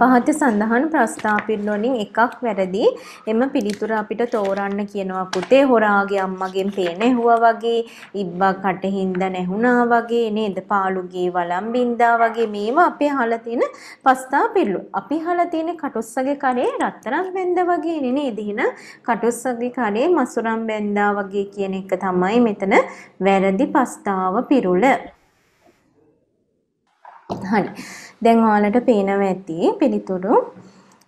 පහත සඳහන් ප්‍රස්ථාපින් වලින් එකක් වැරදි. එම පිළිතුර අපිට තෝරන්න කියනවා පුතේ හොරාගේ අම්මගෙන් පේන ඇහුවා වගේ, ඉබ්බා කටහින්ද නැහුණා වගේ නේද? පාළුගේ වළම් බින්දා වගේ මේවා අපි අහලා තියෙන ප්‍රස්ථාපිල්ලු. අපි අහලා තියෙන කටොස්සගේ කරේ රත්තරන් බැඳ වගේ නේද? එහෙනම් කටොස්සගේ කරේ මසුරම් බැඳා වගේ කියන එක තමයි මෙතන වැරදි ප්‍රස්තාව පිරුල. හරි. දැන් ඔයාලට පේනවා ඇති පිළිතුරු.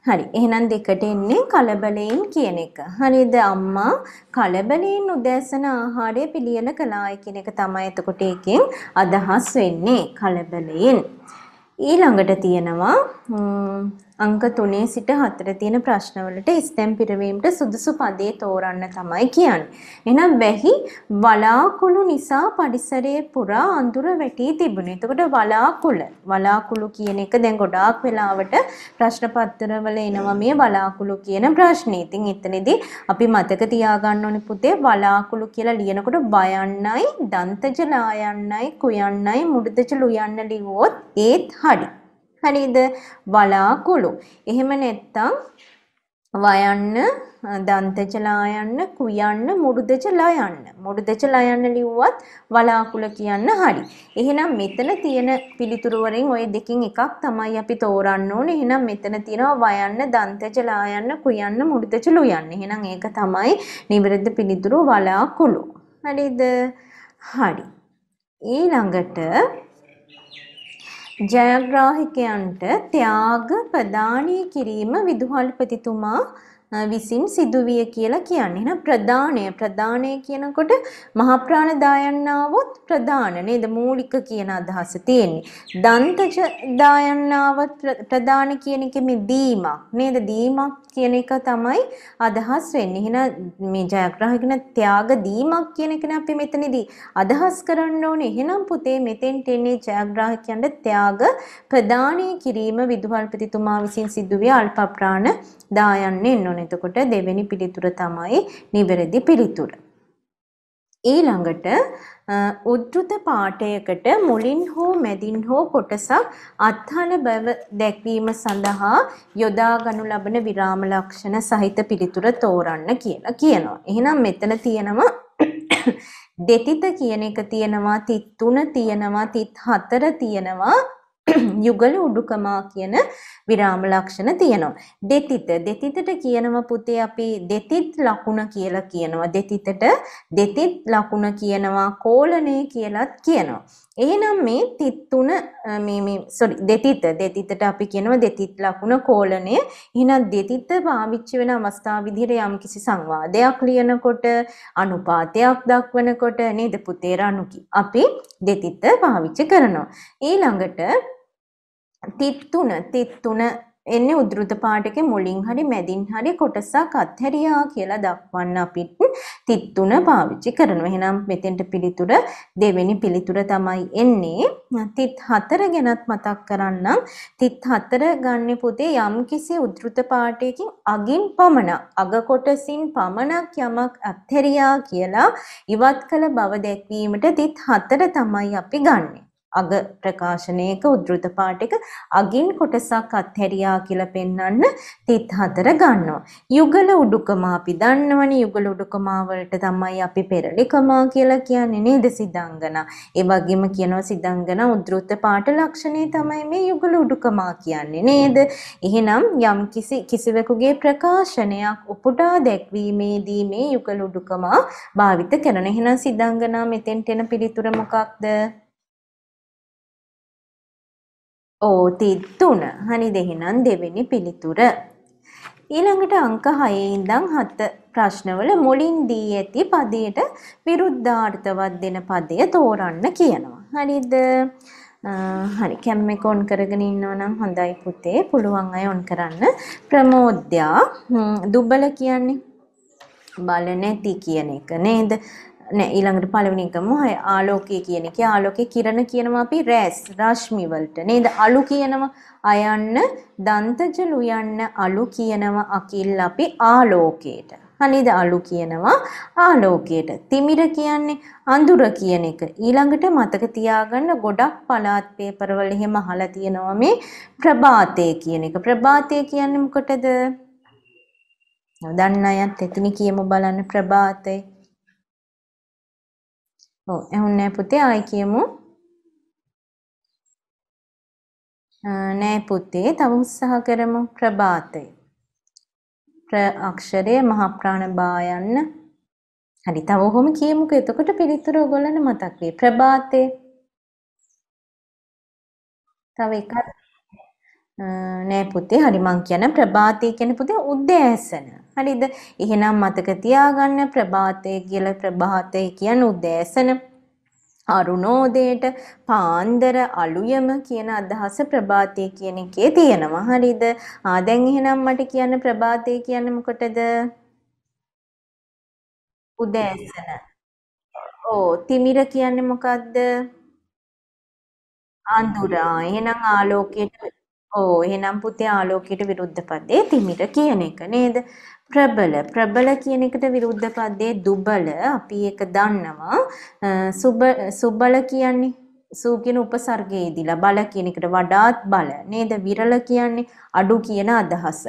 හරි. එහෙනම් දෙකට එන්නේ කලබලයෙන් කියන එක. හරිද අම්මා කලබලයෙන් උදෑසන ආහාරය පිළියෙල කළාය කියන එක තමයි එතකොට එකෙන් අදහස් වෙන්නේ කලබලයෙන්. ඊළඟට තියෙනවා අංක 3 සිට 4 තියෙන ප්‍රශ්නවලට ස්තම් පිරවීමට සුදුසු පදේ තෝරන්න තමයි කියන්නේ. එහෙනම් වැහි වලාකුළු නිසා පරිසරයේ පුරා අඳුර වැටි තිබුණේ. එතකොට වලාකුළ වලාකුළු කියන එක දැන් ගොඩාක් වෙලාවට ප්‍රශ්න පත්‍රවල එනවා මේ වලාකුළු කියන ප්‍රශ්නේ. ඉතින් එතනදී අපි මතක තියාගන්න ඕනේ පුතේ වලාකුළු කියලා ලියනකොට බයන්නයි, දන්තජ ලායන්නයි, කුයන්නයි, මුඩදජ ලුයන්න ලිව්වොත් ඒත් හරි. හරිද? වලාකුළු. එහෙම නැත්තම් වයන්න, දන්තච ලයන්න, කුයන්න, මුරුදච ලයන්න. මුරුදච ලයන්න ලිව්වත් වලාකුළ කියන්න හරි. එහෙනම් මෙතන තියෙන පිළිතුරු වලින් ওই දෙකෙන් එකක් තමයි අපි තෝරන්න ඕනේ. එහෙනම් මෙතන තියෙනවා වයන්න, දන්තච ලයන්න, කුයන්න, මුරුදච ලුයන්න. එහෙනම් ඒක තමයි නිවැරදි පිළිතුරු වලාකුළු. හරිද? හරි. ඊළඟට ජයග්‍රාහිකයන්ට ත්‍යාග ප්‍රදානය කිරීම විදුහල්පතිතුමා විසින් සිදුවිය කියලා කියන්නේ. එහෙනම් ප්‍රදානය ප්‍රදානය කියනකොට මහා ප්‍රාණදායන්නාවොත් ප්‍රදාන නේද මූලික කියන අදහස තියෙන්නේ. දන්තජ දායන්නාව ප්‍රදාන කියන එක මේ දීමක් නේද දීමක් කියන එක තමයි අදහස් වෙන්නේ. එහෙනම් මේ ජයග්‍රහකන ත්‍යාග දීමක් කියන එක අපි මෙතනදී අදහස් කරන්න ඕනේ. එහෙනම් පුතේ මෙතෙන්ට එන්නේ ජයග්‍රහකයන්ට ත්‍යාග ප්‍රදානය කිරීම විදුහල්පතිතුමා විසින් සිදුවිය අල්ප ප්‍රාණ දායන් එන්න පුළුවන්. එතකොට දෙවෙනි පිළිතුර තමයි නිවැරදි පිළිතුර. ඊළඟට උද්ෘත පාඨයකට මුලින් හෝ මැදින් හෝ කොටසක් අත්හල බව දැක්වීම සඳහා යොදාගනු ලබන විරාම ලක්ෂණ සහිත පිළිතුර තෝරන්න කියලා කියනවා. එහෙනම් මෙතන තියෙනවා දෙතිත කියන එක තියෙනවා 33 තියෙනවා 37 තියෙනවා යුගල උඩුකමා කියන විරාම ලක්ෂණ තියෙනවා. දෙතිත දෙතිතට කියනම පුතේ අපි දෙතිත් ලකුණ කියලා කියනවා. දෙතිතට දෙතිත් ලකුණ කියනවා කෝලණේ කියලත් කියනවා. එහෙනම් මේ තිත් තුන මේ මේ sorry දෙතිත දෙතිතට අපි කියනවා දෙතිත් ලකුණ කෝලණය. එහෙනම් දෙතිත පාවිච්චි වෙන අවස්ථා විදිහට යම්කිසි සංවාදයක් ලියනකොට අනුපාතයක් දක්වනකොට නේද පුතේ රණුකි. අපි දෙතිත පාවිච්චි කරනවා. ඊළඟට තිත්තුන තිත්තුන එන්නේ උද්ෘත පාටකේ මුලින් හරි මැදින් හරි කොටසක් අත්හැරියා කියලා දක්වන්න අපිට තිත් තුන පාවිච්චි කරනවා. එහෙනම් මෙතෙන්ට පිළිතුර දෙවෙනි පිළිතුර තමයි එන්නේ. තිත් හතර ගැනත් මතක් කරන්නම්. තිත් හතර ගන්න පුතේ යම්කිසි උද්ෘත පාටයකින් අගින් පමණක් අග කොටසින් පමණක් යමක් අත්හැරියා කියලා ඉවත් කළ බව දැක්වීමට තිත් හතර තමයි අපි ගන්නේ. අග ප්‍රකාශනයක උද්ෘත පාඨයක අගින් කොටසක් අත්හැරියා කියලා පෙන්වන්න 34 ගන්නවා. යුගල උඩුකම අපි දන්නවනේ යුගල උඩුකම වලට තමයි අපි පෙරලිකම කියලා කියන්නේ නේද සිද්ධාංගනා. ඒ වගේම කියනවා සිද්ධාංගනා උද්ෘත පාඨ ලක්ෂණේ තමයි මේ යුගල උඩුකම කියන්නේ නේද? එහෙනම් යම් කිසි කිසිවෙකුගේ ප්‍රකාශනයක් උපුටා දැක්වීමේදී මේ යුගල උඩුකම භාවිත කරන. එහෙනම් සිද්ධාංගනා මෙතෙන්ට එන පිළිතුර මොකක්ද? ඕති තුන. හනි දෙහිනම් දෙවෙනි පිළිතුර. ඊළඟට අංක 6 ඉඳන් 7 ප්‍රශ්නවල මුලින් දී ඇති පදයට විරුද්ධාර්ථවත් දෙන පදය තෝරන්න කියනවා. හරිද? හරි කැම්ම එක ඔන් කරගෙන ඉන්නවා නම් හොඳයි පුතේ. පුළුවන් අය ඔන් කරන්න. ප්‍රමෝද්‍යා දුබල කියන්නේ බල නැති කියන එක නේද? නෑ ඊළඟට පළවෙනි එකම ආලෝකය කියන එක ආලෝකේ කිරණ කියනවා අපි රැස් රශ්මි වලට නේද අලු කියනවා අයන්න දන්තජ ලුයන්න අලු කියනවා අකිල් අපි ආලෝකයට හනේද අලු කියනවා ආලෝකයට තිමිර කියන්නේ අඳුර කියන එක ඊළඟට මතක තියාගන්න ගොඩක් පළාත් පේපර් වල එහෙම අහලා තියෙනවා මේ ප්‍රභාතය කියන එක ප්‍රභාතය කියන්නේ මොකටද දන්න අයත් එතන කියමු බලන්න ප්‍රභාතය ඔව් ඇහුන්නේ පුතේ ආයි කියමු. නෑ පුතේ තව උත්සාහ කරමු ප්‍රභාතය. ප්‍ර අක්ෂරය මහ ප්‍රාණ බා යන්න. හරි තව ඔහොම කියමුකෝ එතකොට පිළිතුර ඔයගොල්ලන්ට මතක් වෙයි. ප්‍රභාතය. තව එකක් නෑ පුතේ හරි මං කියන ප්‍රභාතය කියන පුතේ උදෑසන. හරිද? එහෙනම් මතක තියාගන්න ප්‍රභාතය කියලා ප්‍රභාතය කියන උදෑසන. අරුණෝදයට පාන්දර අලුයම කියන අදහස ප්‍රභාතය කියන එකේ තියෙනවා. හරිද? ආ දැන් එහෙනම් මට කියන්න ප්‍රභාතය කියන්නේ මොකටද? උදෑසන. ඕ තිමිර කියන්නේ මොකද්ද? අඳුරා. එහෙනම් ආලෝකයට ඕ එහෙනම් පුතේ ආලෝකයට විරුද්ධ පදේ තිමිර කියන එක නේද? ප්‍රබල ප්‍රබල කියන එකට විරුද්ධ පදේ දුබල අපි ඒක දන්නවා. සුබල කියන්නේ සූ කියන උපසර්ගයේදීලා බල කියන එකට වඩාත් බල නේද විරල කියන්නේ අඩු කියන අදහස.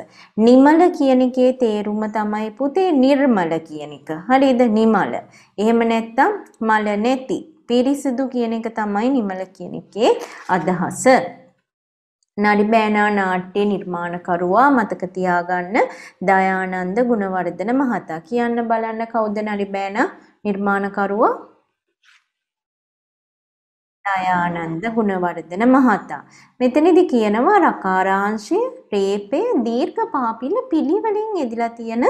නිමල කියන එකේ තේරුම තමයි පුතේ නිර්මල කියන එක. හරිද? නිමල. එහෙම නැත්තම් මල නැති. පිරිසිදු කියන එක තමයි නිමල කියන එකේ අදහස. නඩිබෑනා නාට්‍ය නිර්මාණකරුවා මතක තියාගන්න දයානන්ද ගුණවර්ධන මහතා. කියන්න බලන්න කවුද නඩිබෑනා නිර්මාණකරුවා? දයානන්ද ගුණවර්ධන මහතා. මෙතනදි කියනවා රකාරාංශය රේපය දීර්ඝ පාපිල පිළිවෙලින් එදිලා තියෙන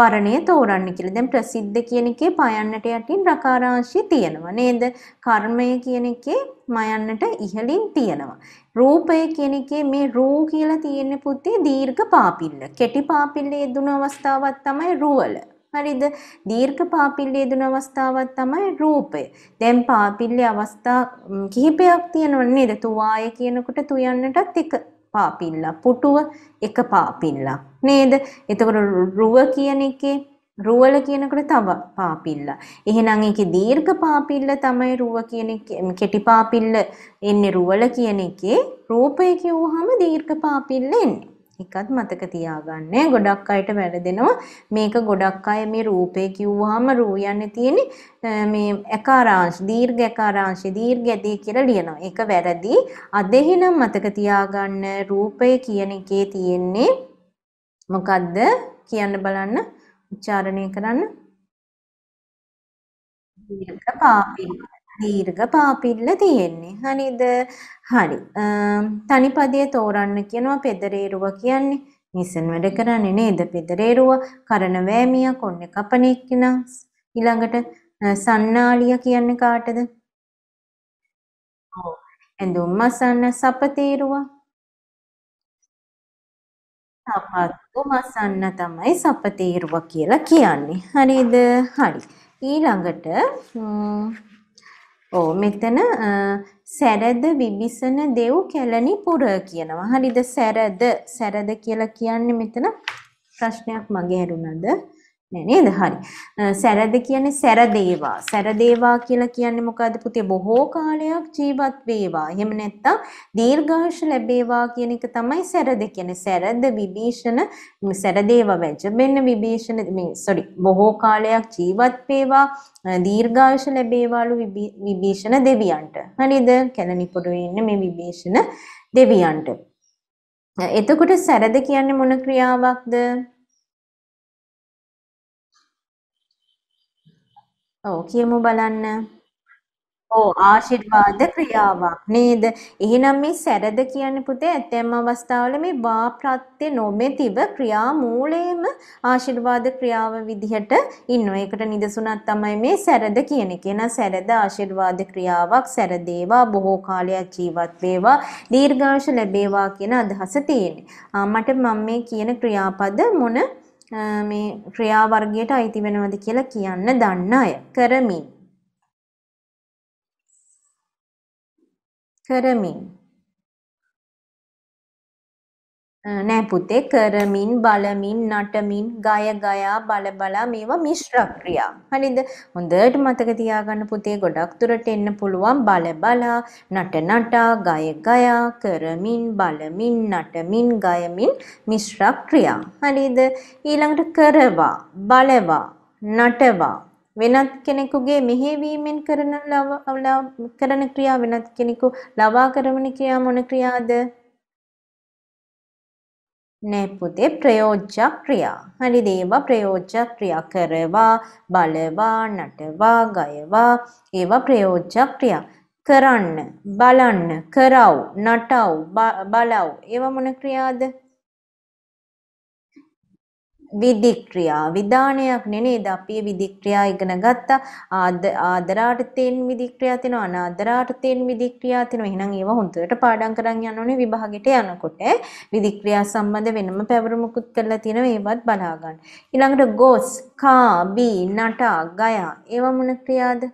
වර්ණය තෝරන්න කියලා. දැන් ප්‍රසිද්ධ කියන එකේ පයන්නට යටින් රකාරාංශය තියෙනවා නේද? කර්මය කියන එකේ මයන්නට ඉහළින් තියෙනවා. රූපය කියන එකේ මේ රූ කියලා තියෙන පුතේ දීර්ඝ පාපිල්ල. කෙටි පාපිල්ලේ දුන අවස්ථාවක් තමයි රුවල. හරිද? දීර්ඝ පාපිල්ලේ යෙදුන අවස්ථාවක් තමයි රූපය. දැන් පාපිල්ලේ අවස්ථා කිහිපයක් තියෙනව නේද? තුවාය කියනකොට තුයන්නටත් එක පාපිල්ලක්. පුටුව එක පාපිල්ලක්. නේද? එතකොට රුව කියන එකේ රුවල කියනකොට තව පාපිල්ල. එහෙනම් ඒකේ දීර්ඝ පාපිල්ල තමයි රුව කියන කෙටි පාපිල්ල එන්නේ රුවල කියන එකේ රූපය කියුවහම දීර්ඝ පාපිල්ල එන්නේ. එකත් මතක තියාගන්න. ගොඩක් අයට වැරදෙනවා. මේක ගොඩක් අය මේ රූපේ කිව්වහම රූ යන්නේ තියෙන්නේ මේ එකාරාංශ, දීර්ඝ එකාරාංශ, දීර්ඝ ඇදී කියලා ලියනවා. ඒක වැරදි. අදෙහිනම් මතක තියාගන්න රූපය කියන එකේ තියෙන්නේ මොකද්ද කියන්න බලන්න උච්චාරණය කරන්න දීර්ඝ පාපී දීර්ඝ පාපිල්ල තියෙන්නේ. හරිද? හරි. තනිපදයේ තෝරන්න කියනවා පෙදරේරුව කියන්නේ. මිසන් වැඩ කරන්නේ නේද? පෙදරේරුව කරන වෑමියා කොන්නේ කපන එක්කන. ඊළඟට සන්නාලිය කියන්නේ කාටද? ඔව්. ඇඳුම් මසන්න සපතේරුව. සපත්තු මසන්න තමයි සපතේරුව කියලා කියන්නේ. හරිද? හරි. ඊළඟට ඕ මෙතන සැරද විබිසන දෙව් කැලණි පුර කියනවා. හරිද? සැරද සැරද කියලා කියන්නේ මෙතන ප්‍රශ්නයක් මගේ ඇරුණද? නෑ නේද? හරි. සැරද කියන්නේ සැරදේවා. සැරදේවා කියලා කියන්නේ මොකද්ද පුතේ? බොහෝ කාලයක් ජීවත් වේවා. එහෙම නැත්නම් දීර්ඝාෂ ලැබේවා කියන එක තමයි සැරද කියන්නේ. සැරද විභීෂණ සැරදේවා වැජබෙන්න විභීෂණ මේ sorry බොහෝ කාලයක් ජීවත් වේවා. දීර්ඝාෂ ලැබේවාලු විභීෂණ දෙවියන්ට. හරිද? කැලණි පොඩුවේ ඉන්න මේ විභීෂණ දෙවියන්ට. එතකොට සැරද කියන්නේ මොන ක්‍රියාවක්ද? ඔව් කියමු බලන්න. ඔව් ආශිර්වාද ක්‍රියාවක් නේද? එහෙනම් මේ සැරද කියන්නේ පුතේ ඇතැම් අවස්ථාවල මේ වා ප්‍රත්‍ය නොමෙතිව ක්‍රියා මූලයේම ආශිර්වාද ක්‍රියාව විදිහට ඉන්නවා. ඒකට නිදසුණක් තමයි මේ සැරද කියන එක. එහෙනම් සැරද ආශිර්වාද ක්‍රියාවක් සැරදේවා බොහෝ කාලයක් ජීවත් වේවා දීර්ඝාෂ ලැබේවා කියන අදහස තියෙන්නේ. මට මම මේ කියන ක්‍රියාපද මොන මේ ක්‍රියා වර්ගයට අයිති වෙනවද කියලා කියන්න දන්න අය කරමින් කරමින් නෑ පුතේ කරමින් බලමින් නටමින් ගය ගයා බල බලා මේවා මිශ්‍ර ක්‍රියා. හරිද? හොඳට මතක තියාගන්න පුතේ ගොඩක් දුරට එන්න පුළුවන් බල බලා නට නටා ගය ගයා කරමින් බලමින් නටමින් ගයමින් මිශ්‍ර ක්‍රියා. හරිද? ඊළඟට කරවා බලවා නටවා වෙනත් කෙනෙකුගේ මෙහෙවීමෙන් කරන කරන ක්‍රියා වෙනත් කෙනෙකු ලවා කරන ක්‍රියා මොන ක්‍රියාද? නෑ පුතේ ප්‍රයෝජ්‍යක්‍රියා. හරි දේවා ප්‍රයෝජ්‍යක්‍රියා කරවා, බලවා, නටවා, ගයවා ඒවා ප්‍රයෝජ්‍යක්‍රියා. කරන්න, බලන්න, කරව්, නටව්, බලව් ඒවා මොන ක්‍රියාද? විධික්‍රියා විධානයක් නෙනේද අපි විධික්‍රියා ඉගෙන ගත්තා ආදරාට තෙන් විධික්‍රියා තියෙනවා අනාදරාට තෙන් විධික්‍රියා තියෙනවා එහෙනම් ඒවා හොඳට පාඩම් කරන් යන්න ඕනේ විභාගෙට යනකොට විධික්‍රියා සම්බන්ධ වෙනම පැවරුමකුත් කරලා තියෙනවා ඒවත් බලා ගන්න ඊළඟට ගොස් කා බී නටා ගයා ඒවා මොන ක්‍රියාද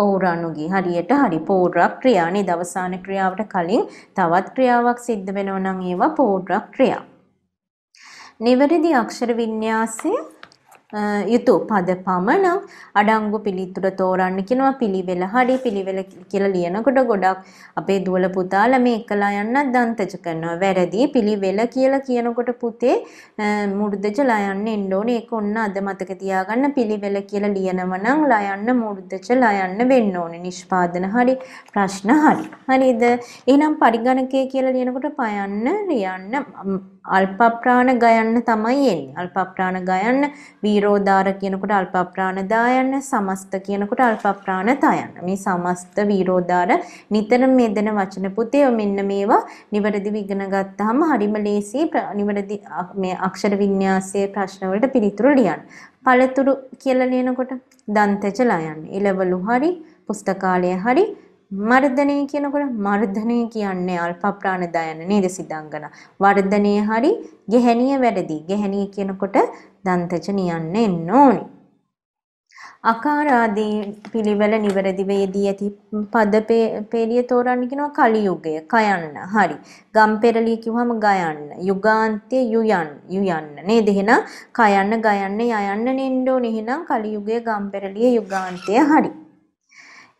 ඔවුරණුගේ හරියට හරි පෝඩ්‍රක් ක්‍රියා නේද අවසාන ක්‍රියාවට කලින් තවත් ක්‍රියාවක් සිද්ධ වෙනවා නම් ඒවා පෝඩ්‍රක් ක්‍රියා නිවැරදි අක්ෂර වින්‍යාසය යුතු පද පමණක් අඩංගු පිළිතුර තෝරන්න කියනවා පිළිවෙල හරි පිළිවෙල කියලා ලියනකොට ගොඩක් අපේ දුවල පුතාලා මේ එකලා යන්නත් දන්තජ කරනවා වැරදි පිළිවෙල කියලා කියනකොට පුතේ මු르දජ ලයන්න එන්න ඕනේ ඒක ඔන්න අද මතක තියාගන්න පිළිවෙල කියලා ලියනවා නම් ලයන්න මු르දජ ලයන්න වෙන්න ඕනේ නිෂ්පාදන හරි ප්‍රශ්න හරි හරිද එහෙනම් පරිගණකය කියලා ලියනකොට පයන්න ලියන්න අල්පප්‍රාණ ගයන්න තමයි එන්නේ. අල්පප්‍රාණ ගයන්න, වීරෝදාර කියනකොට අල්පප්‍රාණ දායන්න, සමස්ත කියනකොට අල්පප්‍රාණ තයන්න. මේ සමස්ත වීරෝදාර නිතරම මේ දෙන වචන පුතේ මෙන්න මේවා නිවැරදිව ඉගෙන ගත්තාම හරිම ලේසි නිවැරදි මේ අක්ෂර වින්‍යාසයේ ප්‍රශ්න වලට පිළිතුරු ලියන්න. පළතුරු කියලා ලියනකොට දන්තච ලයන්. ඉලවලු හරි, පුස්තකාලය හරි මර්ධනය කියනකොට මර්ධනය කියන්නේ අල්ප ප්‍රාණදායන නේද සිද්ධාංගන. වර්ධනය හරි ගැහැණිය වැරදි. ගැහැණිය කියනකොට දන්තජ නියන්න එන්න ඕනි. අකාරාදී පිළිවෙල නිවැරදිව යෙදී ඇති පද පෙළිය තෝරන්න කියනවා කලියුගය කයන්න හරි ගම්පෙරළිය කිව්වම ගයන්න යුගාන්තයේ යුයන් යුයන්න නේද එහෙනම් කයන්න ගයන්න යයන්න නෙන්න ඕනේ එහෙනම් කලියුගය ගම්පෙරළිය යුගාන්තය හරි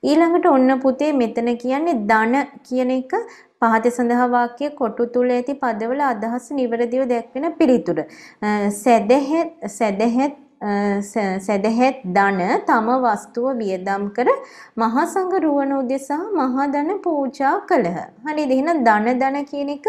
ඊළඟට ඔන්න පුතේ මෙතන කියන්නේ ධන කියන එක පහත සඳහා වාක්‍ය කොටු තුල ඇති පදවල අදහස් නිවැරදිව දැක්වෙන පිළිතුර. සැදැහැ සැදැහැත් සැදැහෙත් ධන තම වස්තුව වියදම් කර මහා සංඝ රුවන උදෙසා මහා ධන පූජා කළහ. හරිද? එහෙනම් ධන ධන කියන එක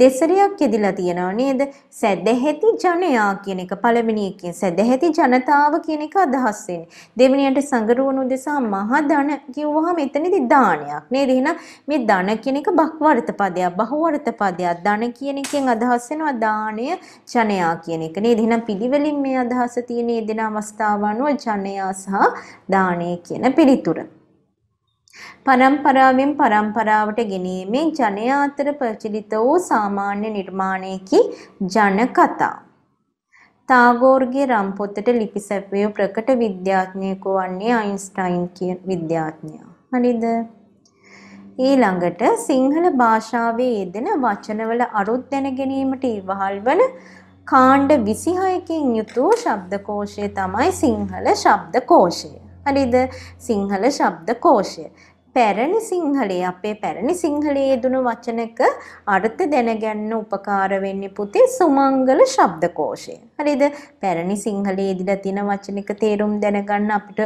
දෙසරයක් යදිලා තියෙනවා නේද? සැදැහෙති ජනයා කියන එක පළවෙනි එකේ සැදැහෙති ජනතාව කියන එක අදහස් වෙන්නේ. දෙවෙනියට සංඝ රුවන උදෙසා මහා ධන කිව්වහම එතනදී දානයක් නේද? එහෙනම් මේ ධන කියන එක බහ්වර්ථ පදයක්, බහුවර්ථ පදයක්. ධන කියන එකෙන් අදහස් වෙනවා දාණය ජනයා කියන එක නේද? එහෙනම් පිළිවෙලින් මේ අදහස තියෙනවා. දීනේ දෙන අවස්ථාව අනුව ජනයා සහ දානේ කියන පිළිතුර. පරම්පරාවෙන් පරම්පරාවට ගෙනීමේ ජනයා අතර ප්‍රචලිත වූ සාමාන්‍ය නිර්මාණයකි ජන කතා. තාගෝර්ගේ රම් පොතට ලිපි සැපිය ප්‍රකට විද්‍යාඥයෙකු වන්නේ අයින්ස්ටයින් කියන විද්‍යාඥයා. හරිද? ඊළඟට සිංහල භාෂාවේ යෙදෙන වචනවල අරුත් දැන ගැනීමට ඉවහල් වන කාණ්ඩ 26කින් යුතු ශබ්දකෝෂය තමයි සිංහල ශබ්දකෝෂය. හරිද? සිංහල ශබ්දකෝෂය. පැරණි සිංහලයේ අපේ පැරණි සිංහලයේ දුණු වචනක අර්ථ දැනගන්න උපකාර වෙන්නේ පුතේ සුමංගල ශබ්දකෝෂය. හරිද? පැරණි සිංහලයේ දීලා තියෙන වචනික තේරුම් දැනගන්න අපිට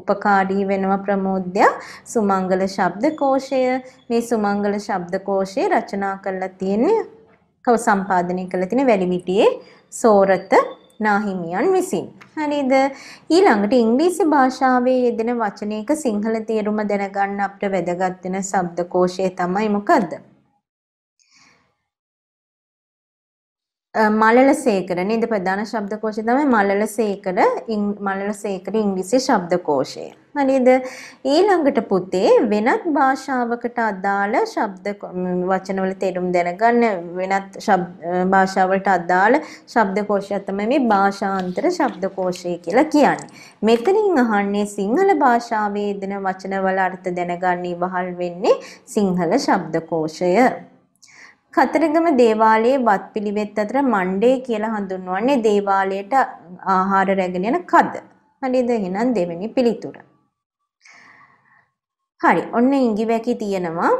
උපකාරී වෙනවා ප්‍රමෝද්‍ය සුමංගල ශබ්දකෝෂය. මේ සුමංගල ශබ්දකෝෂය රචනා කරලා තියෙන්නේ කව සම්පාදනය කළ තින වැලිවිටියේ සෝරත නාහිමියන් විසින්. හරිද? ඊළඟට ඉංග්‍රීසි භාෂාවේ යෙදෙන වචනයක සිංහල තේරුම දැනගන්න අපිට වැදගත් වෙන શબ્දකෝෂය තමයි මොකද්ද? මලල සේකර නේද ප්‍රධාන શબ્දකෝෂය තමයි මලල සේකර මලල සේකර ඉංග්‍රීසි શબ્දකෝෂය. හරිද ඊළඟට පුතේ වෙනත් භාෂාවකට අදාළ ශබ්ද වචනවල තේරුම් දැනගන්න වෙනත් භාෂාවලට අදාළ ශබ්ද කෝෂය තමයි මේ භාෂාන්තර ශබ්ද කෝෂය කියලා කියන්නේ. මෙතනින් අහන්නේ සිංහල භාෂාවේ දෙන වචනවල අර්ථ දැනගන්න ඉවහල් වෙන්නේ සිංහල ශබ්ද කෝෂය. කතරගම දේවාලයේ වත් පිළිවෙත් අතර මණ්ඩේ කියලා හඳුන්වන්නේ දේවාලයට ආහාර රැගෙන යන කද. හරිද? එහෙනම් දෙවෙනි පිළිතුර. හරි ඔන්න ඉංගිවැකි තියෙනවා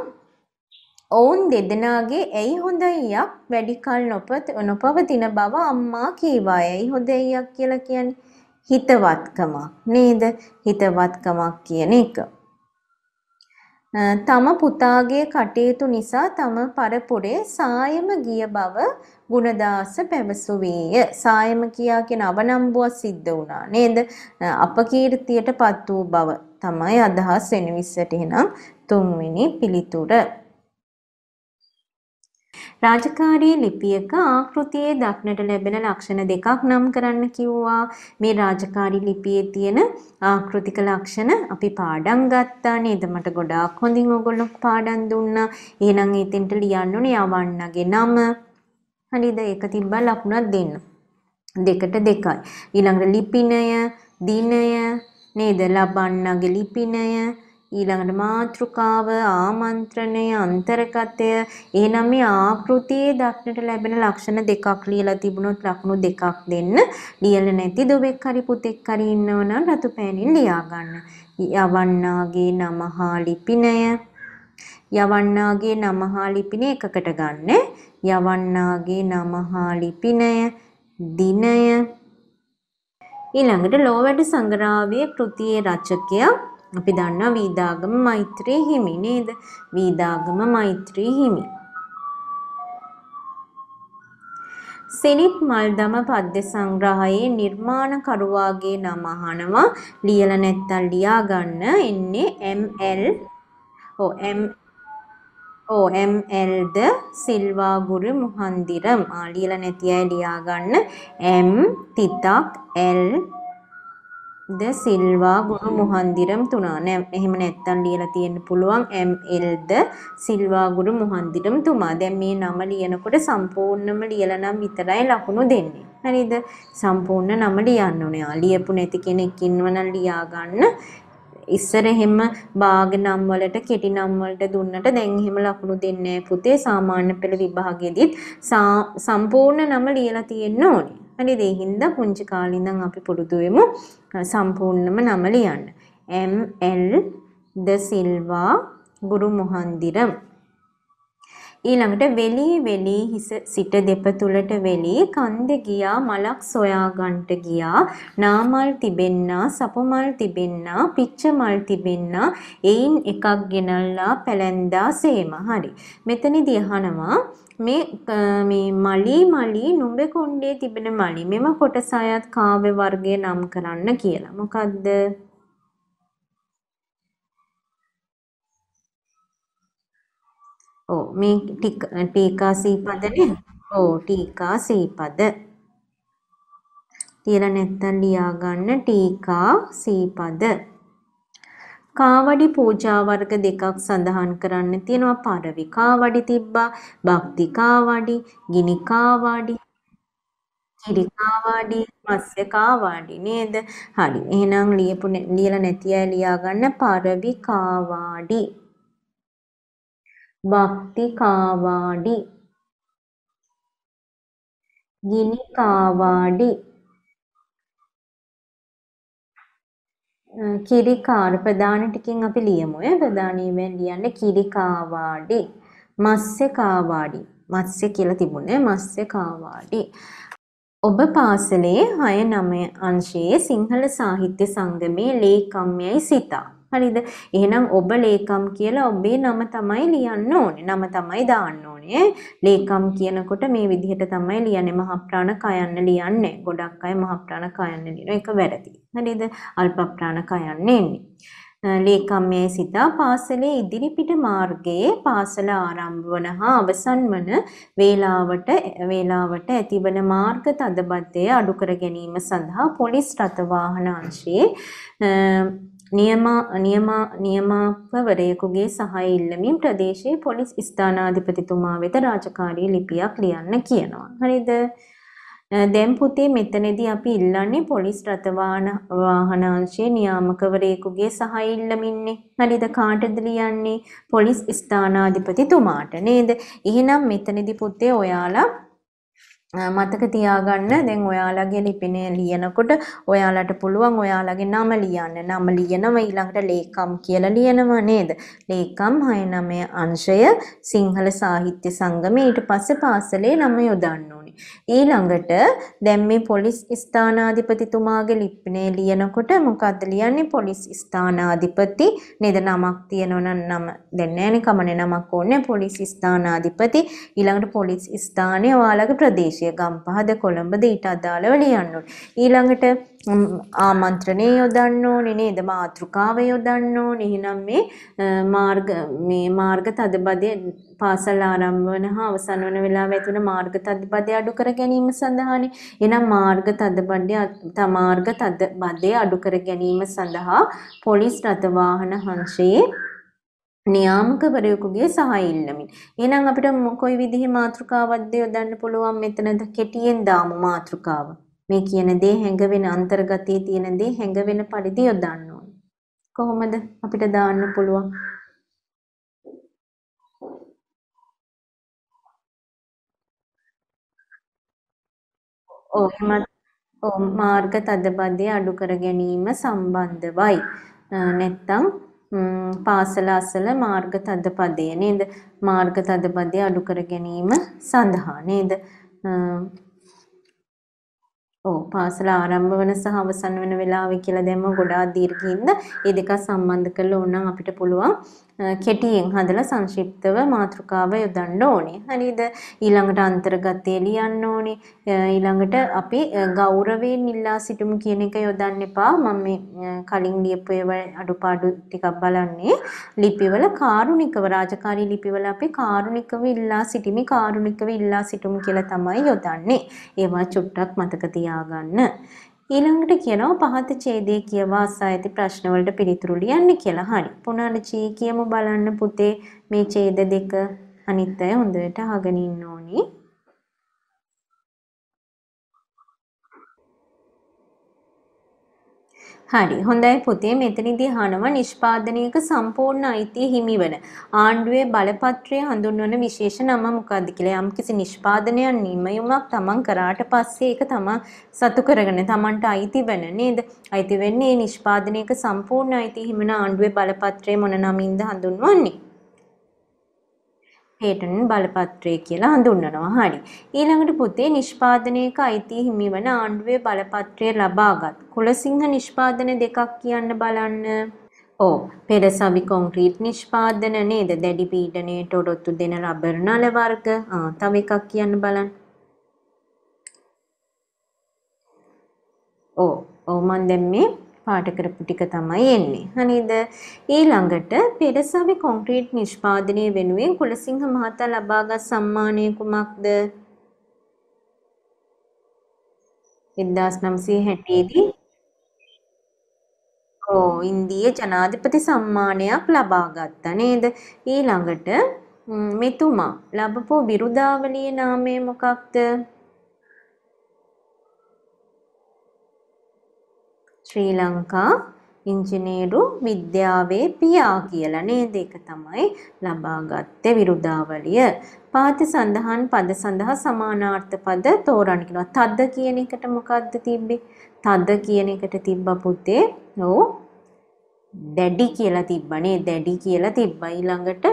ඔවුන් දෙදෙනාගේ ඇයි හොඳයියක් වැඩිකල් නොපත් නොපවතින බව අම්මා කීවා ඇයි හොඳයියක් කියලා කියන්නේ හිතවත්කමක් නේද හිතවත්කමක් කියන එක තම පුතාගේ කටයුතු නිසා තම පරපුරේ සායම ගිය බව ගුණදාස පැවසුවේය සායම කියා කියන අවනම්බුවක් සිද්ධ වුණා නේද අපකීර්තියට පත් වූ බව තමයි අදහස් වෙන විස්සට එහෙනම් තුන්වෙනි පිළිතුර. රාජකාරී ලිපියක ආකෘතියේ දක්නට ලැබෙන ලක්ෂණ දෙකක් නම් කරන්න කිව්වා. මේ රාජකාරී ලිපියේ තියෙන ආකෘතික ලක්ෂණ අපි පාඩම් ගත්තා නේද? මට ගොඩාක් හොඳින් ඕගොල්ලෝ පාඩම් දුන්නා. එහෙනම් ඒතෙන්ට ලියන්න ඕනේ යවන්නගේ නම. හරිද? ඒක තිබ්බා ලකුණක් දෙන්න. දෙකට දෙකයි. ඊළඟට ලිපිනය, දිනය, නේද? ලබන්නගේ ලිපිනය ඊළඟට මාතෘකාව ආමන්ත්‍රණය අන්තර්ගතය එහෙනම් මේ ආකෘතියේ දක්නට ලැබෙන ලක්ෂණ දෙකක් ලියලා තිබුණොත් ලකුණු දෙකක් දෙන්න ලියලා නැති දොබෙක් හරි පුතෙක් හරි ඉන්නවනම් රතු පෑනින් ලියා ගන්න. යවන්නාගේ නම හා ලිපිනය යවන්නාගේ නම හා ලිපිනය එකකට ගන්න. යවන්නාගේ නම හා ලිපිනය දිනය ඊළඟට ලෝවැඩ සංග්‍රාමයේ කෘතියේ රචකයා අපි දන්නා වීදාගම මෛත්‍රී හිමි නේද? වීදාගම මෛත්‍රී හිමි. සෙනිත් මල්දම පද්‍ය සංග්‍රහයේ නිර්මාණකරුවාගේ නම අහනවා ලියලා නැත්තම් ලියා ගන්න එන්නේ ML ඔව් ඕ MLද සිල්වා ගුරු මුහන්දිරම් ආ ලියලා නැති අය ලියා ගන්න M තිතක් L ද සිල්වා ගුරු මුහන්දිරම් තුමා නෑ එහෙම නැත්තම් ලියලා තියෙන්න පුළුවන් ML ද සිල්වා ගුරු මුහන්දිරම් තුමා දැන් මේ නම ලියනකොට සම්පූර්ණම ලියලා නම් විතරයි ලකුණු දෙන්නේ හරිද සම්පූර්ණ නම ලියන්න ඕනේ ආ ලියපු නැති කෙනෙක් ඉන්නවනම් ලියා ගන්න ඉස්සර එහෙම භාග නම් වලට කෙටි නම් වලට දුන්නට දැන් එහෙම ලකුණු දෙන්නේ පුතේ සාමාන්‍ය පෙළ විභාගයේදීත් සම්පූර්ණ නම ලියලා තියෙන්න ඕනේ. හරිද? ඒ හින්දා පුංචි කාලේ ඉඳන් අපි පුරුදු වෙමු සම්පූර්ණම නම ලියන්න. M L ද සිල්වා ගුරු මොහන්දිරම් ඊළඟට වෙලී වෙලී හිස සිට දෙප තුලට වෙලී කන්ද ගියා මලක් සොයාගන්ට ගියා නාමල් තිබෙන්නා සපුමල් තිබෙන්නා පිච්ච මල් තිබෙන්නා එයින් එකක් ගෙනල්ලා පැලැන්දා සේම හරි මෙතනදී අහනවා මේ මේ මලි මලි නුඹ කොණ්ඩේ තිබෙන මලි මෙම කොටස අයත් කාව්‍ය වර්ගයේ නම් කරන්න කියලා මොකද්ද ඔව් මේ ටික ටීකා සීපදනේ. ඔව් ටීකා සීපද. තියලා නැත්තම් ලියා ගන්න ටීකා සීපද. කාවඩි පූජා වර්ග දෙකක් සඳහන් කරන්න තියෙනවා පරවි කාවඩි තිබ්බා භක්ති කාවඩි ගිනි කාවඩි කිරි කාවඩි මත්ස්‍ය කාවඩි නේද හරි එහෙනම් ලියපු ලියලා නැති අය ලියා ගන්න පරවි කාවඩි భక్తి కావాడి గిని కావాడి කිරිකාර ප්‍රධාන ටිකෙන් අපි ලියමු ඈ ප්‍රධානීමෙන් ලියන්නේ කිරිකාවාඩි මස්සේ කාවාඩි මස්සේ කියලා තිබුණේ මස්සේ කාවාඩි ඔබ පාසලේ 6 9 අංශයේ සිංහල සාහිත්‍ය සංගමේ ලේකම්යයි සිතා හරිද? එහෙනම් ඔබ ලේකම් කියලා ඔබේ නම තමයි ලියන්න ඕනේ. නම තමයි දාන්න ඕනේ. ලේකම් කියනකොට මේ විදිහට තමයි ලියන්නේ. මහප්‍රාණ කයන්න ලියන්නේ. ගොඩක් අය මහප්‍රාණ කයන්න ලියන එක වැරදි. හරිද? අල්පප්‍රාණ කයන්න එන්නේ. ලේකම්යේ සිතා පාසලේ ඉදිරිපිට මාර්ගයේ පාසල ආරම්භ වන හා අවසන් වන වේලාවට වේලාවට ඇතිවන මාර්ග තදබද්දය අඩු කර ගැනීම සඳහා පොලිස් රථ වාහන අංශයේ නියම නියම නියමාපවරයෙකුගේ සහාය ඉල්ලමින් ප්‍රදේශයේ පොලිස් ස්ථානාධිපතිතුමා වෙත රාජකාරී ලිපියක් ලියන්න කියනවා. හරිද? දැන් පුතේ මෙතනදී අපි ඉල්ලන්නේ පොලිස් රථවාහන වාහනාංශයේ නියාමකවරයෙකුගේ සහාය ඉල්ලමින්නේ. හරිද? කාටද ලියන්නේ? පොලිස් ස්ථානාධිපතිතුමාට නේද? එහෙනම් මෙතනදී පුතේ ඔයාලා මතක තියාගන්න දැන් ඔයාලගේ ලිපිනේ ලියනකොට ඔයාලට පුළුවන් ඔයාලගේ නම ලියන්න. නම ලියනම ඊළඟට ලේකම් කියලා ලියනවා නේද? ලේකම් 69 අංශය සිංහල සාහිත්‍ය සංගමේ ඊට පස්සේ පාසලේ නම යොදන්න ඕනේ. ඊළඟට දැන් මේ පොලිස් ස්ථානාධිපතිතුමාගේ ලිපිනේ ලියනකොට මොකද්ද ලියන්නේ? පොලිස් ස්ථානාධිපති නේද නමක් තියෙනවනම් නම දැන් නෑනේ කමනේ නමක් ඕනේ. පොලිස් ස්ථානාධිපති ඊළඟට පොලිස් ස්ථානය ඔයාලගේ ප්‍රදේශය ප්‍රදේශීය ගම්පහද කොළඹද ඊට අදාළව ලියන්න ඕනේ. ඊළඟට ආමන්ත්‍රණය යොදන්න ඕනේ නේද? මාතෘකාව යොදන්න ඕනේ. එහෙනම් මේ මාර්ග මේ මාර්ග තදබදය පාසල් ආරම්භ වන හා අවසන් වන වෙලාව ඇතුළ මාර්ග තදබදය අඩු කර ගැනීම සඳහානේ. එහෙනම් මාර්ග තදබදය තමාර්ග තදබදය අඩු කර ගැනීම සඳහා පොලිස් රථ වාහන හංශයේ නියාමකවරයෙකුගේ සහාය ඉල්ලමින්. එහෙනම් අපිට කොයි විදිහේ මාතෘකාවක්ද යොදන්න පුළුවන් මෙතනද කෙටියෙන් දාමු මාතෘකාව. මේ කියන දේ හැඟ වෙන අන්තර්ගතයේ තියෙන දේ හැඟ වෙන පරිදි යොදන්න ඕනේ. කොහොමද අපිට දාන්න පුළුවන්? ඔව් එහෙමත් ඔව් මාර්ග තදබදය අඩු කර ගැනීම සම්බන්ධවයි. නැත්තම් පාසල අසල මාර්ග තදපදය නේද මාර්ග තදපදය අඩු කර ගැනීම සඳහා නේද ඕ පාසල ආරම්භ වන සහ අවසන් වන වෙලාවේ කියලා දැම්ම ගොඩාක් දීර්ඝින්ද ඒ දෙක සම්බන්ධ කරලා ඕනනම් අපිට පුළුවන් කෙටියෙන් හදලා සංක්ෂිප්තව මාතෘකාව යොදන්න ඕනේ. හරිද? ඊළඟට අන්තර්ගතය ලියන්න ඕනේ. ඊළඟට අපි ගෞරවයෙන් ඉල්ලා සිටමු කියන එක යොදන්න එපා. මම මේ කලින් ලියපු ඒවා අඩුපාඩු ටිකක් බලන්නේ. ලිපිවල කාරුණිකව රාජකාරී ලිපිවල අපි කාරුණිකව ඉල්ලා සිටිමි කාරුණිකව ඉල්ලා සිටමු කියලා තමයි යොදන්නේ. ඒවා චුට්ටක් මතක තියාගන්න. ඊළඟට කියනවා පහත ඡේදයේ කියවා අසායති ප්‍රශ්න වලට පිළිතුරු ලියන්න කියලා. හරි. පුනරචී කියමු බලන්න පුතේ මේ ඡේද දෙක අනිත්ය හොඳට අහගෙන ඉන්න ඕනේ. හරි හොඳයි පුතේ මෙතනදී අහනවා නිෂ්පාදනයක සම්පූර්ණ අයිතිය හිමි වන ආණ්ඩුවේ බලපත්‍රය හඳුන්වන විශේෂ නම මොකක්ද කියලා යම්කිසි නිෂ්පාදනයක් නිමයුමක් තමන් කරාට පස්සේ ඒක තමන් සතු කරගෙන තමන්ට අයිති වෙන නේද අයිති වෙන්නේ නිෂ්පාදනයක සම්පූර්ණ අයිතිය හිමන ආණ්ඩුවේ බලපත්‍රය මොන නමින්ද හඳුන්වන්නේ හේටන් බලපත්‍රය කියලා හඳුන්වනවා හරි. ඊළඟට පුතේ නිෂ්පාදනයක අයිතිය හිමිවන ආණ්ඩුවේ බලපත්‍රය ලබාගත් කුලසිංහ නිෂ්පාදන දෙකක් කියන්න බලන්න. ඕ පෙර සවි කොන්ක්‍රීට් නිෂ්පාදන නේද දැඩි පීඩනයට ඔරොත්තු දෙන රබර් නල වර්ග තව එකක් කියන්න බලන්න. ඕ ඕ මන් දැන් මේ පාට කරපු ටික තමයි එන්නේ. හරිද? ඊළඟට පෙරසවි කොන්ක්‍රීට් නිෂ්පාදනය වෙනුවෙන් කුලසිංහ මහතා ලබාගත් සම්මානය කුමක්ද? 1960 දී ඕ ඉන්දිය ජනාධිපති සම්මානයක් ලබා ගත්තා නේද? ඊළඟට මෙතුමා ලැබපු බිරුදාවලියේ නාමය මොකක්ද? ශ්‍රී ලංකා ඉංජිනේරු විද්‍යාවේ පියා කියලා නේද ඒක තමයි ලබාගත්තේ විරුදාවලිය. පාති සඳහන් පද සඳහා සමානාර්ථ පද තෝරන්න කියනවා. තද කියන එකට මොකද්ද තිබ්බේ? තද කියන එකට තිබ්බා පුතේ. ඔව්. දැඩි කියලා තිබ්බනේ. දැඩි කියලා තිබ්බා. ඊළඟට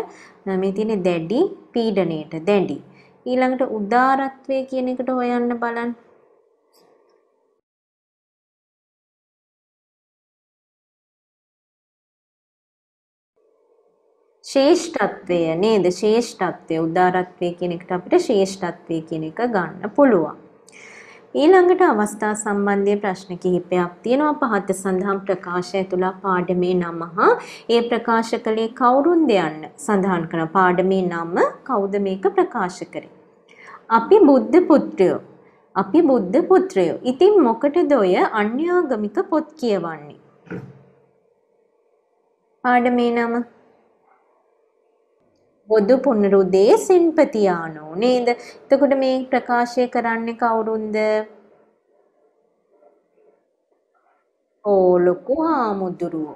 මේ තියෙන දැඩි පීඩණයට දැඩි. ඊළඟට උදාරත්වය කියන එකට හොයන්න බලන්න. ශේෂ්ඨත්වය නේද ශේෂ්ඨත්වය උදාරත්වය කියන එකට අපිට ශේෂ්ඨත්වය කියන එක ගන්න පුළුවන්. ඊළඟට අවස්ථා සම්බන්ධය ප්‍රශ්න කිහිපයක් තියෙනවා පහත සඳහන් ප්‍රකාශය තුළ පාඩමේ නම හා ඒ ප්‍රකාශ කළේ කවුරුන්ද යන්න සඳහන් කරන පාඩමේ නම කවුද මේක ප්‍රකාශ කරේ. අපි බුද්ධ පුත්‍රයෝ. අපි බුද්ධ පුත්‍රයෝ. ඉතින් මොකටද ඔය අන්‍යාගමික පොත් කියවන්නේ? පාඩමේ නම බොදු පුනරුදේ සින්පතියානෝ නේද? එතකොට මේ ප්‍රකාශය කරන්නේ කවුරුන්ද? ඕ ලොකු හාමුදුරුවෝ.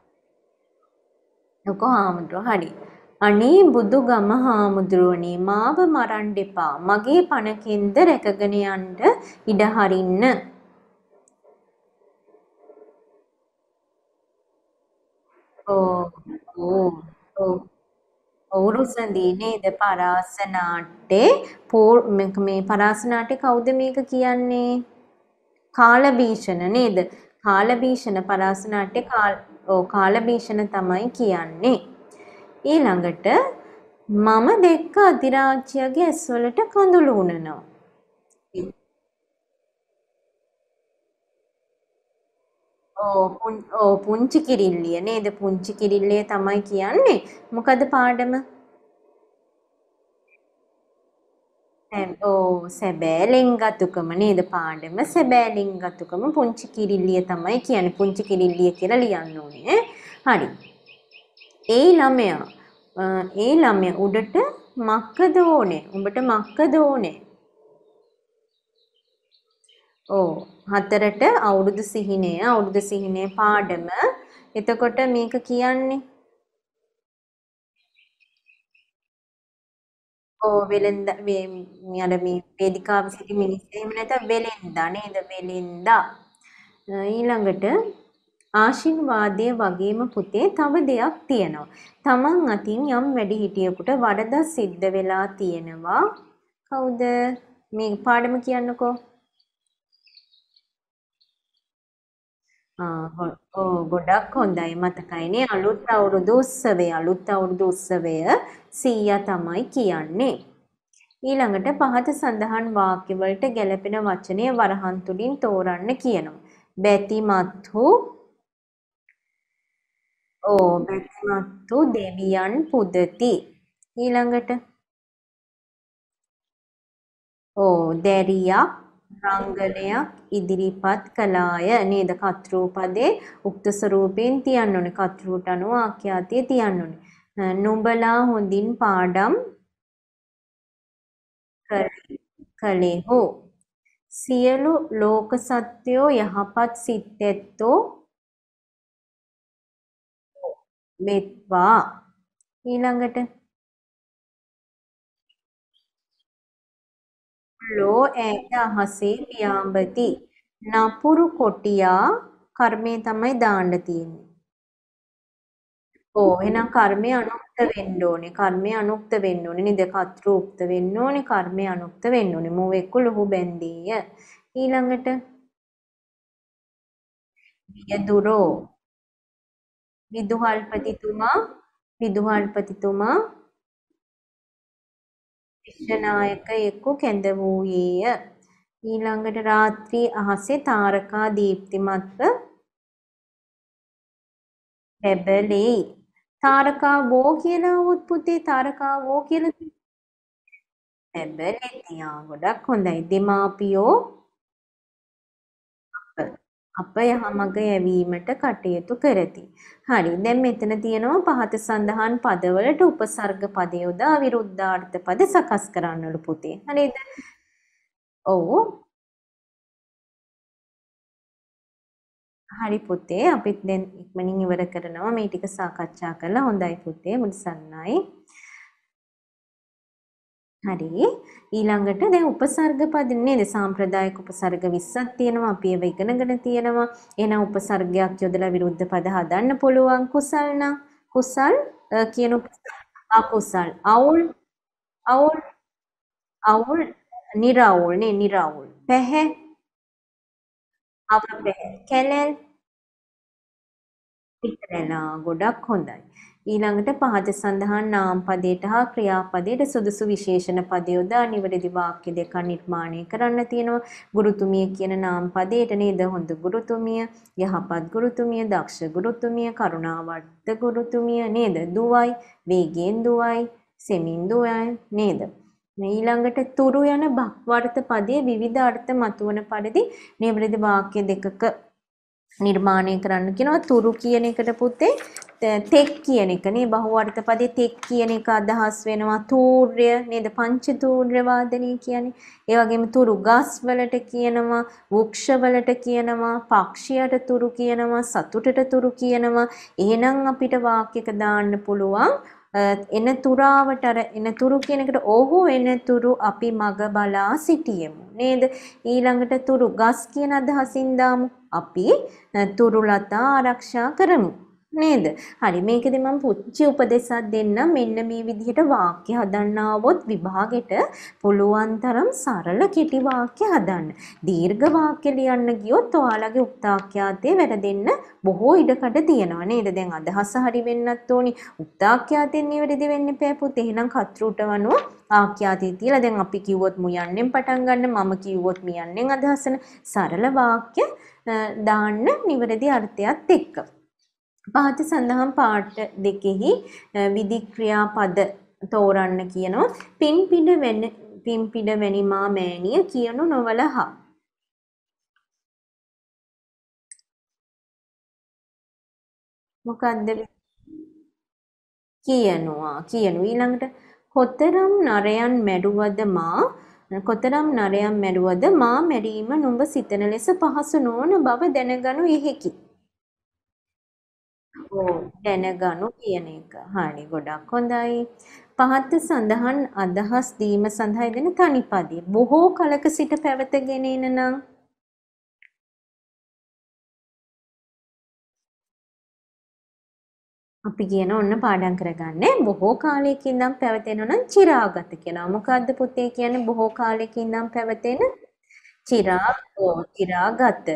ලොකු හාමුදුරුවෝ හරි. අනේ බුදු ගම හාමුදුරුවනි මාව මරන්න එපා. මගේ පණකින්ද රැකගෙන යන්න ඉඩ හරින්න. ඕ ඕ ඕ පෞරුසඳීනේ ද පරාසනාට්ටේ මේ පරාසනාට්ටේ කවුද මේක කියන්නේ කාලභීෂණ නේද කාලභීෂණ පරාසනාට්ටේ කාලභීෂණ තමයි කියන්නේ ඊළඟට මම දෙක්ක අධිරාජ්‍යගේ ඇස්වලට කඳුළු උනනවා ඕ පුංචි කිරිල්ලිය නේද පුංචි කිරිල්ලේ තමයි කියන්නේ මොකද පාඩම ඕ සැබෑ ලෙන්ගතුකම නේද පාඩම සැබෑ ලෙන්ගතුකම පුංචි කිරිල්ලිය තමයි කියන්නේ පුංචි කිරිල්ලිය කියලා ලියන්න ඕනේ හරි ඒ ළමයා ඒ ළමයා උඩට මක්කද ඕනේ උඹට මක්කද ඕනේ ඕ හතරට අවුරුදු සිහිනය අවුරුදු සිහිනය පාඩම එතකොට මේක කියන්නේ ඕ වෙලෙන්ද අර මේ වේදිකාව සිටි මිනිස්සු එහෙම නැත්නම් වෙලෙන්දා නේද වෙලෙන්දා ඊළඟට ආශිර්වාදයේ වගේම පුතේ තව දෙයක් තියෙනවා. Taman අතින් යම් වැඩි හිටියෙකුට වරදක් සිද්ධ වෙලා තියෙනවා. කවුද? මේ පාඩම කියන්නකෝ. ගොඩක් හොඳයි මතකයිනේ අලුත් අවුරුදු උත්සවය අලුත් අවුරුදු උත්සවය සීයා තමයි කියන්නේ. ඊළඟට පහත සඳහන් වාක්‍ය වලට ගැළපෙන වචනේ වරහන් තුලින් තෝරන්න කියනවා. බැතිමත්හු ඕ බැතිමත්හු දෙවියන් පුදති. ඊළඟට ඕ දැරියක් රංගනයක් ඉදිරිපත් කළාය නේද කත්රූපදේ උක්ත ස්වරූපයෙන් තියන්න ඕනේ කත්රූට අනුව ආඛ්‍යාතය තියන්න ඕනේ නුඹලා හොඳින් පාඩම් කළේ හෝ සියලු ලෝක සත්‍යෝ යහපත් සිත් ඇත්තෝ මෙත්වා ඊළඟට කුල්ලෝ ඈත අහසේ පියාඹති. නපුරු කොටියා කර්මය තමයි දාන්න තියෙන්නේ. ඕ එහෙනම් කර්මය අනුක්ත වෙන්න ඕනේ. කර්මය අනුක්ත වෙන්න ඕනේ. නේද? කතරූප්ත වෙන්න ඕනේ. කර්මය අනුක්ත වෙන්න ඕනේ. මෝ එක්ක ලොහු බැඳීය. ඊළඟට විදුරෝ විදුහල්පතිතුමා විදුහල්පතිතුමා ක්‍රිෂ්ණනායකයෙකු කැඳ වූයේය. ඊළඟට රාත්‍රී අහසේ තාරකා දීප්තිමත්ව බැබලෙයි. තාරකා වෝ කියලා වුත් පුතේ තාරකා වෝ කියලා බැබලෙතියා ගොඩක් හොඳයි. දෙමාපියෝ අප යහමඟ යැවීමට කටයුතු කරති. හරි. දැන් මෙතන තියෙනවා පහත සඳහන් පදවලට උපසර්ග පද යොදා විරුද්ධාර්ථ පද සකස් කරන්නලු පුතේ. හරිද? ඔව්. හරි පුතේ. අපිත් දැන් ඉක්මනින් ඉවර කරනවා මේ ටික සාකච්ඡා කරලා. හොඳයි පුතේ. මුලිසන්නයි. හරි ඊළඟට දැන් උපසර්ග පද නේද සාම්ප්‍රදායික උපසර්ග 20ක් තියෙනවා අපි ඒව ඉගෙනගෙන තියෙනවා එහෙනම් උපසර්ගයක් යොදලා විරුද්ධ පද හදන්න පුළුවන් කුසල් නම් කුසල් කියන අකුසල් අවුල් අවුල් අවුල් निराවුල් නේ निराවුල් පැහැ අවපැහැ කැලෙල් පිටරලා ගොඩක් හොඳයි ඊළඟට පහත සඳහන් නාම පදයට හා ක්‍රියාපදයට සුදුසු විශේෂණ පද යොදා නිවැරදි වාක්‍ය දෙක නිර්මාණය කරන්න තියෙනවා. ගුරුතුමිය කියන නාම පදයට නේද හොඳ ගුරුතුමිය, යහපත් ගුරුතුමිය, දක්ෂ ගුරුතුමිය, කරුණාවන්ත ගුරුතුමිය නේද? දුවයි, වේගයෙන් දුවයි, සෙමින් දුවයි නේද? ඊළඟට තුරු යන බක්වර්ථ පදයේ විවිධ අර්ථ මතුවන පරිදි නිවැරදි වාක්‍ය දෙකක නිර්මාණය කරන්න කියනවා තුරු කියන එකට පුතේ තෙක් කියන එක නේ බහුවර්ථපදේ තෙක් කියන එක අදහස් වෙනවා තූර්ය නේද පංච තූර්ය වාදනය කියන්නේ ඒ වගේම තුරු ගස් වලට කියනවා වෘක්ෂ වලට කියනවා පක්ෂියට තුරු කියනවා සතුටට තුරු කියනවා එහෙනම් අපිට වාක්‍යක දාන්න පුළුවන් එන තුරාවට අර එන තුරු කියන එකට ඕහු එන තුරු අපි මග බලා සිටියෙමු නේද ඊළඟට තුරු ගස් කියන අදහසින් දාමු අපි තුරුලතා ආරක්ෂා කරමු නේද? හරි මේකෙදි මම පුංචි උපදේශයක් දෙන්නම්. මෙන්න මේ විදිහට වාක්‍ය හදන්න આવොත් විභාගෙට පුළුවන් තරම් සරල කෙටි වාක්‍ය හදන්න. දීර්ඝ වාක්‍ය ලියන්න ගියොත් ඔයාලගේ උක්තාක්‍යාතේ වැරදෙන්න බොහෝ ඉඩකඩ තියෙනවා නේද? දැන් අදහස හරි වෙන්නත් ඕනි. උක්තාක්‍යාතෙන් නිවැරදි වෙන්න එපා පුත්. එහෙනම් කතෘටවනුව ආඛ්‍යාතය තියලා දැන් අපි කිව්වොත් මුයන්නෙන් පටන් ගන්න මම කිව්වොත් මියන්නෙන් අදහසන සරල වාක්‍ය දාන්න නිවැරදි අර්ථයත් එක්ක පාඨ සඳහන් පාඨ දෙකෙහි විධික්‍රියා පද තෝරන්න කියනවා. පින් පිඩ වෙන පින් පිඩ වැනිමා මෑණිය කියනු නොවලහ. මොකද්ද කියනවා කියනු ඊළඟට කොතරම් නරයන් මැඩුවද මා කොතරම් නරයන් මැඩුවද මා මැරීම නුඹ සිතන ලෙස පහසු නොවන බව දැනගනු එහෙකි. ඕ දැනගනු කියන එක. හරි ගොඩක් හොඳයි. පහත සඳහන් අදහස් දීම සඳහා දෙන තනිපදේ. බොහෝ කලක සිට පැවතගෙන එන නම් අපි කියන ඔන්න පාඩම් කරගන්න බොහෝ කාලයක ඉඳන් පැවතෙනවා නම් චිරාගත කියලා. මොකද්ද පුතේ කියන්නේ බොහෝ කාලයක ඉඳන් පැවතෙන චිරාගත.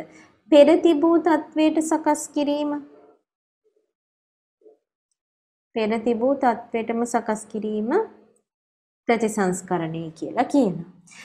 පෙර තිබූ තත්වයට සකස් කිරීම පෙර තිබූ තත්වයටම සකස් කිරීම ප්‍රතිසංස්කරණය කියලා කියනවා.